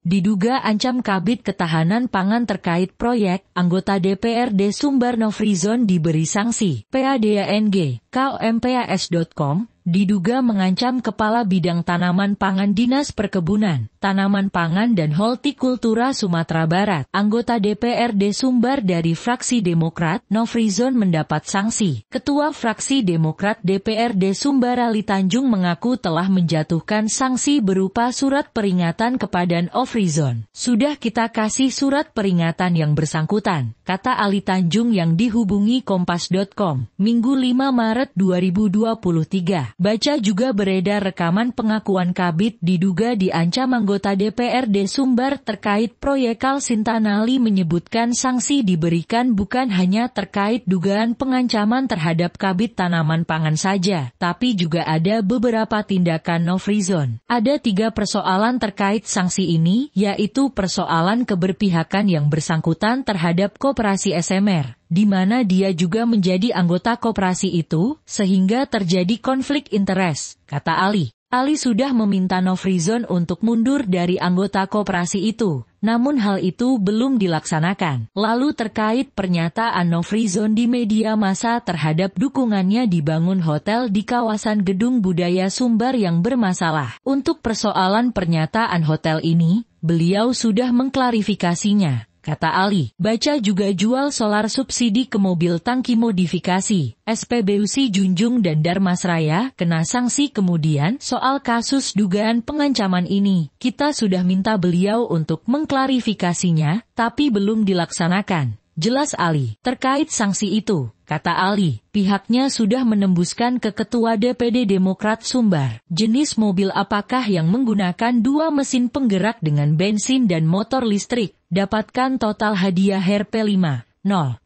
diduga ancam Kabit Ketahanan Pangan terkait proyek anggota DPRD Sumbar Novrizon diberi sanksi. PADANG, KMPAS.com, diduga mengancam Kepala Bidang Tanaman Pangan Dinas Perkebunan, Tanaman Pangan dan Hortikultura Sumatera Barat. Anggota DPRD Sumbar dari fraksi Demokrat, Nofrizon mendapat sanksi. Ketua fraksi Demokrat DPRD Sumbar Ali Tanjung mengaku telah menjatuhkan sanksi berupa surat peringatan kepada Nofrizon. Sudah kita kasih surat peringatan yang bersangkutan kata Ali Tanjung yang dihubungi Kompas.com, Minggu 5 Maret 2023. Baca juga beredar rekaman pengakuan Kabit diduga diancam anggota DPRD Sumbar terkait proyek Kalsintanali menyebutkan sanksi diberikan bukan hanya terkait dugaan pengancaman terhadap Kabit Tanaman Pangan saja, tapi juga ada beberapa tindakan no-free Ada tiga persoalan terkait sanksi ini, yaitu persoalan keberpihakan yang bersangkutan terhadap kooperasi Koperasi SMR, di mana dia juga menjadi anggota koperasi itu, sehingga terjadi konflik interes, kata Ali. Ali sudah meminta Nofrizon untuk mundur dari anggota koperasi itu, namun hal itu belum dilaksanakan. Lalu terkait pernyataan Nofrizon di media massa terhadap dukungannya dibangun hotel di kawasan Gedung Budaya Sumbar yang bermasalah. Untuk persoalan pernyataan hotel ini, beliau sudah mengklarifikasinya. Kata Ali, baca juga jual solar subsidi ke mobil tangki modifikasi. SPBU Si Junjung dan Darmasraya kena sanksi kemudian soal kasus dugaan pengancaman ini. Kita sudah minta beliau untuk mengklarifikasinya, tapi belum dilaksanakan. Jelas Ali, terkait sanksi itu, Kata Ali, pihaknya sudah menembuskan ke Ketua DPD Demokrat Sumbar. Jenis mobil apakah yang menggunakan dua mesin penggerak dengan bensin dan motor listrik? Dapatkan total hadiah Rp5. 0,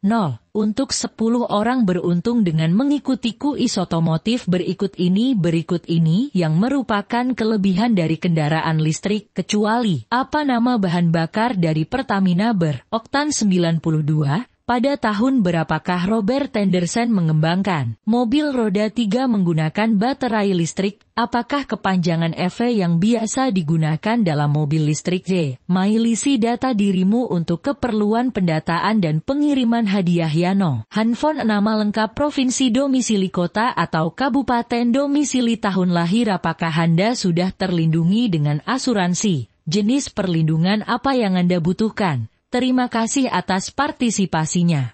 untuk 10 orang beruntung dengan mengikuti kuis otomotif berikut ini berikut ini yang merupakan kelebihan dari kendaraan listrik kecuali apa nama bahan bakar dari Pertamina beroktan 92 pada tahun berapakah Robert Henderson mengembangkan mobil roda tiga menggunakan baterai listrik? Apakah kepanjangan EV yang biasa digunakan dalam mobil listrik J. Mailisi data dirimu untuk keperluan pendataan dan pengiriman hadiah Yano. Handphone nama lengkap provinsi domisili kota atau kabupaten domisili tahun lahir apakah Anda sudah terlindungi dengan asuransi? Jenis perlindungan apa yang Anda butuhkan? Terima kasih atas partisipasinya.